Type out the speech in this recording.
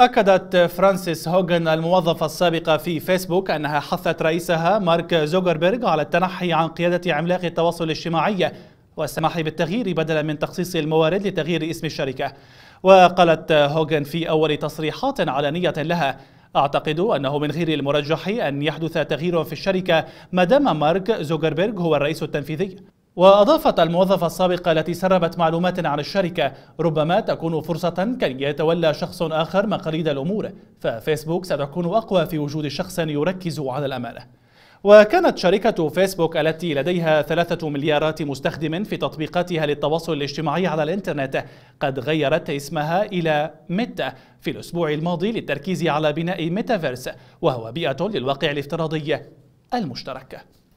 أكدت فرانسيس هوغن الموظفة السابقة في فيسبوك أنها حثت رئيسها مارك زوغربيرغ على التنحي عن قيادة عملاق التواصل الاجتماعي والسماح بالتغيير بدلا من تخصيص الموارد لتغيير اسم الشركة وقالت هوغن في أول تصريحات علنية لها أعتقد أنه من غير المرجح أن يحدث تغيير في الشركة ما دام مارك زوغربيرغ هو الرئيس التنفيذي وأضافت الموظفة السابقة التي سربت معلومات عن الشركة ربما تكون فرصة كي يتولى شخص آخر مقاليد الأمور ففيسبوك ستكون أقوى في وجود شخص يركز على الأمانة وكانت شركة فيسبوك التي لديها ثلاثة مليارات مستخدم في تطبيقاتها للتواصل الاجتماعي على الإنترنت قد غيرت اسمها إلى ميتا في الأسبوع الماضي للتركيز على بناء ميتافيرس وهو بيئة للواقع الافتراضي المشترك